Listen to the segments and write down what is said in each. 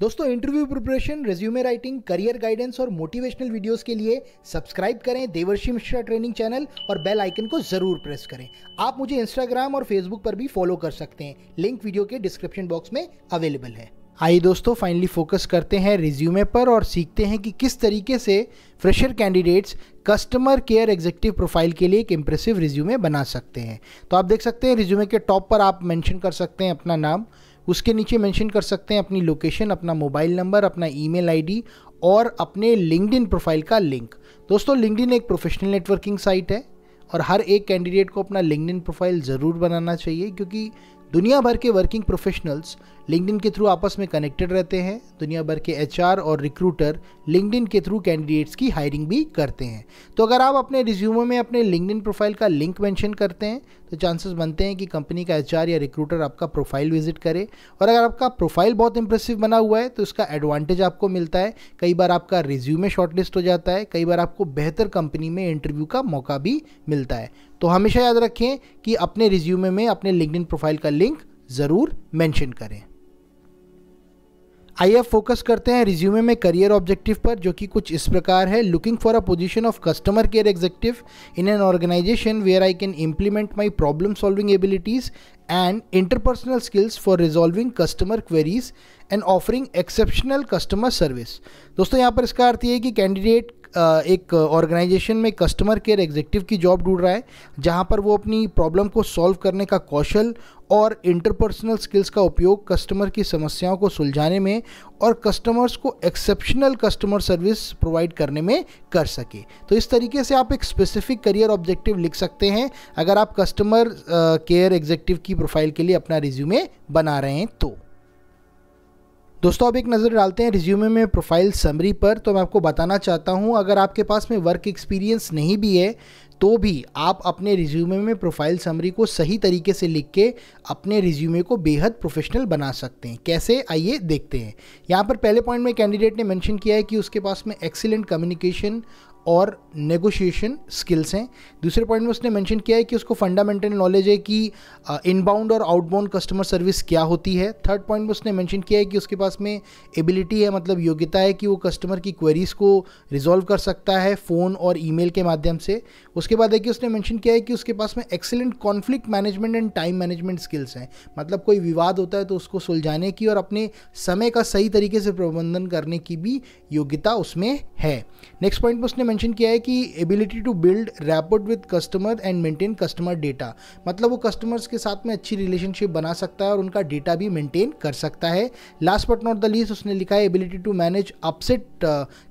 दोस्तों interview preparation resume writing career guidance और motivational videos के लिए सब्सक्राइब करें देवर्षि मिश्रा ट्रेनिंग चैनल और बेल आइकन को जरूर प्रेस करें आप मुझे इंस्टाग्राम और फेसबुक पर भी फॉलो कर सकते हैं लिंक वीडियो के डिस्क्रिप्शन बॉक्स में अवेलेबल है आइए दोस्तों फाइनली फोकस करते हैं रिज्यूमे पर और सीखते हैं कि किस तरीके से fresher candidates customer care executive profile के लिए एक इम्प्रेसिव रिज्यूमे बना सकते हैं तो आप देख सकते हैं रिज्यूमे के टॉप पर आप मेंशन कर सकते हैं अपना नाम उसके नीचे मेंशन कर सकते हैं अपनी लोकेशन अपना मोबाइल नंबर अपना ईमेल आईडी और अपने लिंकड प्रोफाइल का लिंक दोस्तों लिंकड एक प्रोफेशनल नेटवर्किंग साइट है और हर एक कैंडिडेट को अपना लिंकड प्रोफाइल ज़रूर बनाना चाहिए क्योंकि दुनिया भर के वर्किंग प्रोफेशनल्स लिंकडिन के थ्रू आपस में कनेक्टेड रहते हैं दुनिया भर के एच और रिक्रूटर लिंकडिन के थ्रू कैंडिडेट्स की हायरिंग भी करते हैं तो अगर आप अपने रिज्यूमर में अपने लिंकडिन प्रोफाइल का लिंक मेंशन करते हैं तो चांसेस बनते हैं कि कंपनी का एच या रिक्रूटर आपका प्रोफाइल विजिट करे और अगर आपका प्रोफाइल बहुत इंप्रेसिव बना हुआ है तो इसका एडवांटेज आपको मिलता है कई बार आपका रिज्यूमे शॉर्टलिस्ट हो जाता है कई बार आपको बेहतर कंपनी में इंटरव्यू का मौका भी मिलता है तो हमेशा याद रखें कि अपने रिज्यूमे में अपने लिंकड प्रोफाइल का लिंक ज़रूर मेंशन करें आइए फोकस करते हैं रिज्यूमे में करियर ऑब्जेक्टिव पर जो कि कुछ इस प्रकार है looking for a position of customer care executive in an organisation where I can implement my problem solving abilities and interpersonal skills for resolving customer queries and offering exceptional customer service दोस्तों यहाँ पर इसका अर्थ ये है कि candidate एक organisation में customer care executive की जॉब ढूंढ रहा है जहाँ पर वो अपनी प्रॉब्लम को सॉल्व करने का कौशल और इंटरपर्सनल स्किल्स का उपयोग कस्टमर की समस्याओं को सुलझाने में और कस्टमर्स को एक्सेप्शनल कस्टमर सर्विस प्रोवाइड करने में कर सके तो इस तरीके से आप एक स्पेसिफिक करियर ऑब्जेक्टिव लिख सकते हैं अगर आप कस्टमर केयर एग्जीक्यूटिव की प्रोफाइल के लिए अपना रिज्यूमे बना रहे हैं तो दोस्तों अब एक नज़र डालते हैं रिज्यूमे में प्रोफाइल समरी पर तो मैं आपको बताना चाहता हूँ अगर आपके पास में वर्क एक्सपीरियंस नहीं भी है तो भी आप अपने रिज्यूमे में प्रोफाइल समरी को सही तरीके से लिख के अपने रिज्यूमे को बेहद प्रोफेशनल बना सकते हैं कैसे आइए देखते हैं यहाँ पर पहले पॉइंट में कैंडिडेट ने मेंशन किया है कि उसके पास में एक्सीलेंट कम्युनिकेशन और नेगोशिएशन स्किल्स हैं दूसरे पॉइंट में उसने मेंशन किया है कि उसको फंडामेंटल नॉलेज है कि इनबाउंड और आउटबाउंड कस्टमर सर्विस क्या होती है थर्ड पॉइंट में उसने मेंशन किया है कि उसके पास में एबिलिटी है मतलब योग्यता है कि वो कस्टमर की क्वेरीज़ को रिजॉल्व कर सकता है फ़ोन और ईमेल के माध्यम से उसके बाद है कि उसने मैंशन किया है कि उसके पास में excellent conflict management and time management skills हैं मतलब कोई विवाद होता है तो उसको सुलझाने की और अपने समय का सही तरीके से प्रबंधन करने की भी योग्यता उसमें है नेक्स्ट पॉइंट में उसने मेंशन किया है कि ability to build rapport with customer and maintain customer data मतलब वो कस्टमर्स के साथ में अच्छी रिलेशनशिप बना सकता है और उनका डेटा भी मेंटेन कर सकता है last but not the least उसने लिखा है ability to manage upset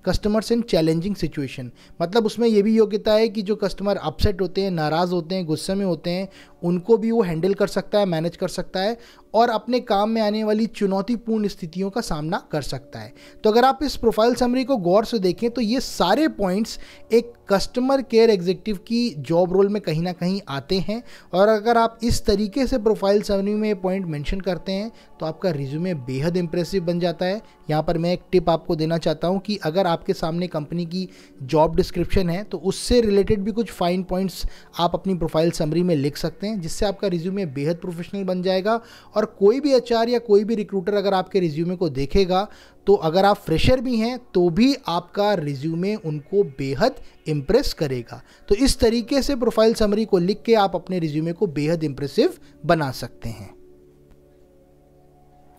customers in challenging situation मतलब उसमें यह भी योग्यता है कि जो कस्टमर अपसेट होते हैं नाराज़ होते हैं गुस्से में होते हैं उनको भी वो हैंडल कर सकता है मैनेज कर सकता है और अपने काम में आने वाली चुनौतीपूर्ण स्थितियों का सामना कर सकता है तो अगर आप इस प्रोफाइल समरी को गौर से देखें तो ये सारे पॉइंट्स एक कस्टमर केयर एग्जीक्यूटिव की जॉब रोल में कहीं ना कहीं आते हैं और अगर आप इस तरीके से प्रोफाइल सर्वनी में पॉइंट मेंशन करते हैं तो आपका रिज्यूमे बेहद इंप्रेसिव बन जाता है यहाँ पर मैं एक टिप आपको देना चाहता हूँ कि अगर आपके सामने कंपनी की जॉब डिस्क्रिप्शन है तो उससे रिलेटेड भी कुछ फाइन पॉइंट्स आप अपनी प्रोफाइल समरी में लिख सकते हैं जिससे आपका रिज्यूमे बेहद प्रोफेशनल बन जाएगा और कोई भी एचआर या कोई भी रिक्रूटर अगर आपके रिज्यूमे को देखेगा तो अगर आप फ्रेशर भी हैं तो भी आपका रिज्यूमे उनको बेहद इम्प्रेस करेगा तो इस तरीके से प्रोफाइल समरी को लिख के आप अपने रिज्यूमे को बेहद इम्प्रेसिव बना सकते हैं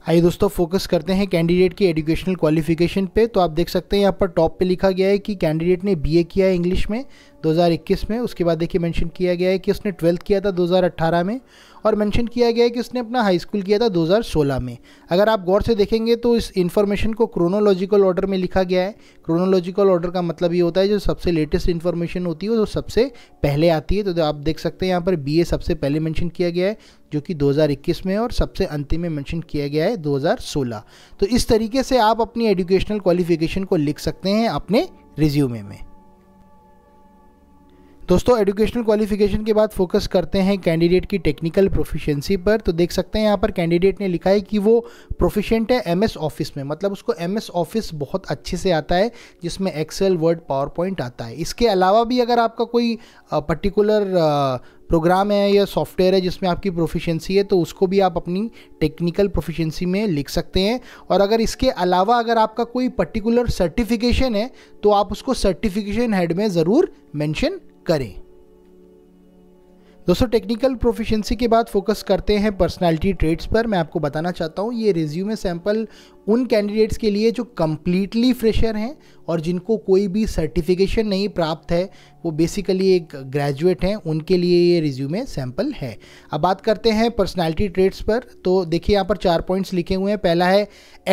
आइए दोस्तों फोकस करते हैं कैंडिडेट की एजुकेशनल क्वालिफिकेशन पे तो आप देख सकते हैं यहाँ पर टॉप पे लिखा गया है कि कैंडिडेट ने बीए किया है इंग्लिश में 2021 में उसके बाद देखिए मेंशन किया गया है कि उसने ट्वेल्थ किया था 2018 में और मेंशन किया गया है कि उसने अपना हाई स्कूल किया था 2016 में अगर आप गौर से देखेंगे तो इस इन्फॉर्मेशन को क्रोनोलॉजिकल ऑर्डर में लिखा गया है क्रोनोलॉजिकल ऑर्डर का मतलब ये होता है जो सबसे लेटेस्ट इन्फॉर्मेशन होती है वो सबसे पहले आती है तो आप देख सकते हैं यहाँ पर बी सबसे पहले मैंशन किया गया है जो कि 2021 में और सबसे अंतिम में मेंशन किया गया है 2016 तो इस तरीके से आप अपनी एजुकेशनल क्वालिफिकेशन को लिख सकते हैं अपने रिज्यूमे में दोस्तों एजुकेशनल क्वालिफिकेशन के बाद फोकस करते हैं कैंडिडेट की टेक्निकल प्रोफिशिएंसी पर तो देख सकते हैं यहाँ पर कैंडिडेट ने लिखा है कि वो प्रोफिशेंट है एमएस ऑफिस में मतलब उसको एमएस ऑफिस बहुत अच्छे से आता है जिसमें एक्सेल वर्ड पावर पॉइंट आता है इसके अलावा भी अगर आपका कोई पर्टिकुलर प्रोग्राम है या सॉफ्टवेयर है जिसमें आपकी प्रोफिशिएंसी है तो उसको भी आप अपनी टेक्निकल प्रोफिशिएंसी में लिख सकते हैं और अगर इसके अलावा अगर आपका कोई पर्टिकुलर सर्टिफिकेशन है तो आप उसको सर्टिफिकेशन हेड में ज़रूर मेंशन करें दोस्तों टेक्निकल प्रोफिशिएंसी के बाद फोकस करते हैं पर्सनालिटी ट्रेड्स पर मैं आपको बताना चाहता हूँ ये रिज्यूमे सैंपल उन कैंडिडेट्स के लिए जो कम्प्लीटली फ्रेशर हैं और जिनको कोई भी सर्टिफिकेशन नहीं प्राप्त है वो बेसिकली एक ग्रेजुएट हैं उनके लिए ये रिज्यूमे सैंपल है अब बात करते हैं पर्सनैलिटी ट्रेड्स पर तो देखिए यहाँ पर चार पॉइंट्स लिखे हुए हैं पहला है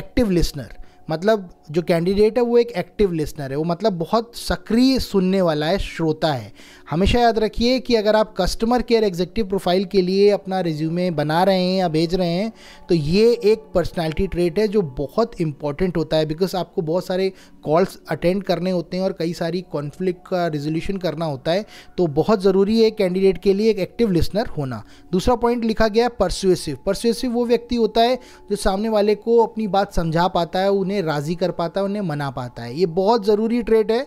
एक्टिव लिसनर मतलब जो कैंडिडेट है वो एक एक्टिव लिसनर है वो मतलब बहुत सक्रिय सुनने वाला है श्रोता है हमेशा याद रखिए कि अगर आप कस्टमर केयर एग्जेक्टिव प्रोफाइल के लिए अपना रिज्यूमे बना रहे हैं या भेज रहे हैं तो ये एक पर्सनालिटी ट्रेट है जो बहुत इंपॉर्टेंट होता है बिकॉज आपको बहुत सारे कॉल्स अटेंड करने होते हैं और कई सारी कॉन्फ्लिक्ट का रिजोल्यूशन करना होता है तो बहुत ज़रूरी है कैंडिडेट के लिए एक एक्टिव लिसनर होना दूसरा पॉइंट लिखा गया है परसुएसिव परसुएसिव वो व्यक्ति होता है जो सामने वाले को अपनी बात समझा पाता है उन्हें राज़ी कर पाता है उन्हें मना पाता है ये बहुत ज़रूरी ट्रेड है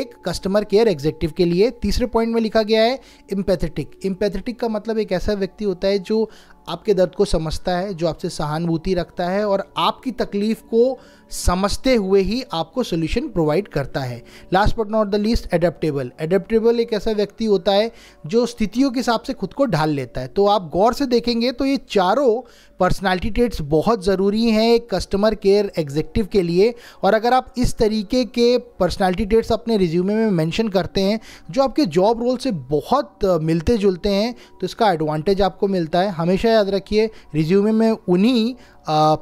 एक कस्टमर केयर एग्जेक्टिव के लिए तीसरे पॉइंट में लिखा गया है इम्पैथेटिक इम्पैथेटिक का मतलब एक ऐसा व्यक्ति होता है जो आपके दर्द को समझता है जो आपसे सहानुभूति रखता है और आपकी तकलीफ को समझते हुए ही आपको सोल्यूशन प्रोवाइड करता है last but not the least adaptable adaptable एक ऐसा व्यक्ति होता है जो स्थितियों के हिसाब से खुद को ढाल लेता है तो आप गौर से देखेंगे तो ये चारों पर्सनालिटी ट्रेट्स बहुत ज़रूरी हैं एक कस्टमर केयर एग्जेक्टिव के लिए और अगर आप इस तरीके के पर्सनैलिटी ट्रेट्स अपने रिज्यूमे में मैंशन करते हैं जो आपके जॉब रोल से बहुत मिलते जुलते हैं तो इसका एडवांटेज आपको मिलता है हमेशा याद रखिए रिज्यूमे में उन्हीं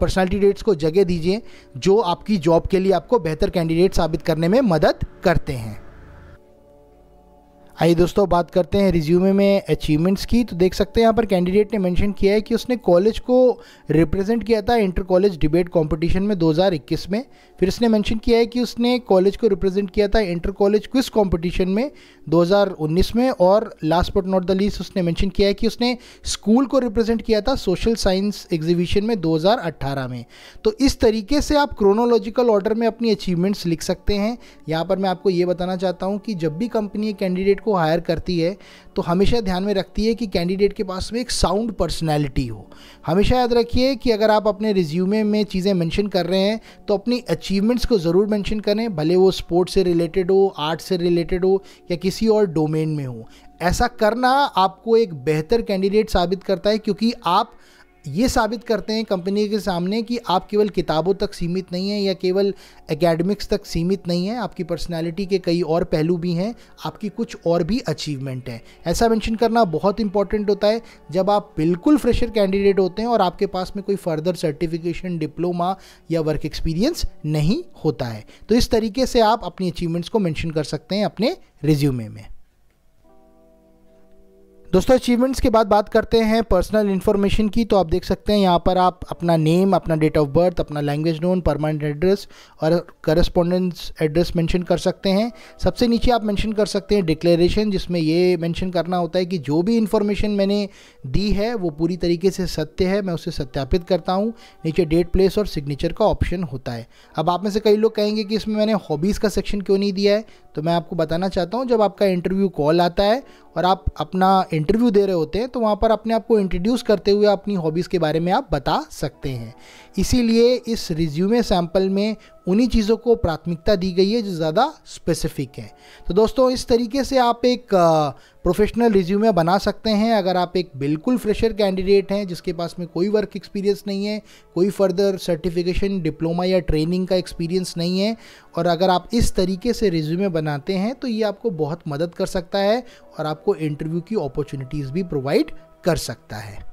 पर्सनालिटी डेट्स को जगह दीजिए जो आपकी जॉब के लिए आपको बेहतर कैंडिडेट साबित करने में मदद करते हैं आइए दोस्तों बात करते हैं रिज्यूमे में अचीवमेंट्स की तो देख सकते हैं यहाँ पर कैंडिडेट ने मेंशन किया है कि उसने कॉलेज को रिप्रेजेंट किया था इंटर कॉलेज डिबेट कंपटीशन में 2021 में फिर उसने मेंशन किया है कि उसने कॉलेज को रिप्रेजेंट किया था इंटर कॉलेज क्विज कंपटीशन में 2019 में और last but not the least उसने मैंशन किया है कि उसने स्कूल को रिप्रेजेंट किया था सोशल साइंस एग्जीबिशन में दो में तो इस तरीके से आप क्रोनोलॉजिकल ऑर्डर में अपनी अचीवमेंट्स लिख सकते हैं यहाँ पर मैं आपको ये बताना चाहता हूँ कि जब भी कंपनी कैंडिडेट को को हायर करती है तो हमेशा ध्यान में रखती है कि कैंडिडेट के पास में एक साउंड पर्सनैलिटी हो हमेशा याद रखिए कि अगर आप अपने रिज्यूमे में चीज़ें मेंशन कर रहे हैं तो अपनी अचीवमेंट्स को ज़रूर मेंशन करें भले वो स्पोर्ट्स से रिलेटेड हो आर्ट से रिलेटेड हो या किसी और डोमेन में हो ऐसा करना आपको एक बेहतर कैंडिडेट साबित करता है क्योंकि आप ये साबित करते हैं कंपनी के सामने कि आप केवल किताबों तक सीमित नहीं हैं या केवल एकेडमिक्स तक सीमित नहीं हैं आपकी पर्सनालिटी के कई और पहलू भी हैं आपकी कुछ और भी अचीवमेंट हैं ऐसा मेंशन करना बहुत इंपॉर्टेंट होता है जब आप बिल्कुल फ्रेशर कैंडिडेट होते हैं और आपके पास में कोई फर्दर सर्टिफिकेशन डिप्लोमा या वर्क एक्सपीरियंस नहीं होता है तो इस तरीके से आप अपनी अचीवमेंट्स को मैंशन कर सकते हैं अपने रिज्यूमे में दोस्तों अचीवमेंट्स के बाद बात करते हैं पर्सनल इन्फॉर्मेशन की तो आप देख सकते हैं यहाँ पर आप अपना नेम अपना डेट ऑफ बर्थ अपना लैंग्वेज नोन परमानेंट एड्रेस और करस्पोंडेंस एड्रेस मेंशन कर सकते हैं सबसे नीचे आप मेंशन कर सकते हैं डिक्लेरेशन जिसमें ये मेंशन करना होता है कि जो भी इन्फॉर्मेशन मैंने दी है वो पूरी तरीके से सत्य है मैं उसे सत्यापित करता हूँ नीचे डेट प्लेस और सिग्नेचर का ऑप्शन होता है अब आप में से कई लोग कहेंगे कि इसमें मैंने हॉबीज़ का सेक्शन क्यों नहीं दिया है तो मैं आपको बताना चाहता हूँ जब आपका इंटरव्यू कॉल आता है और आप अपना इंटरव्यू दे रहे होते हैं तो वहाँ पर अपने आप को इंट्रोड्यूस करते हुए अपनी हॉबीज़ के बारे में आप बता सकते हैं इसीलिए इस रिज्यूमे सैम्पल में उन्हीं चीज़ों को प्राथमिकता दी गई है जो ज़्यादा स्पेसिफिक है तो दोस्तों इस तरीके से आप एक प्रोफेशनल रिज्यूमे बना सकते हैं अगर आप एक बिल्कुल फ्रेशर कैंडिडेट हैं जिसके पास में कोई वर्क एक्सपीरियंस नहीं है कोई फर्दर सर्टिफिकेशन डिप्लोमा या ट्रेनिंग का एक्सपीरियंस नहीं है और अगर आप इस तरीके से रिज्यूमे बनाते हैं तो ये आपको बहुत मदद कर सकता है और आपको इंटरव्यू की अपॉर्चुनिटीज़ भी प्रोवाइड कर सकता है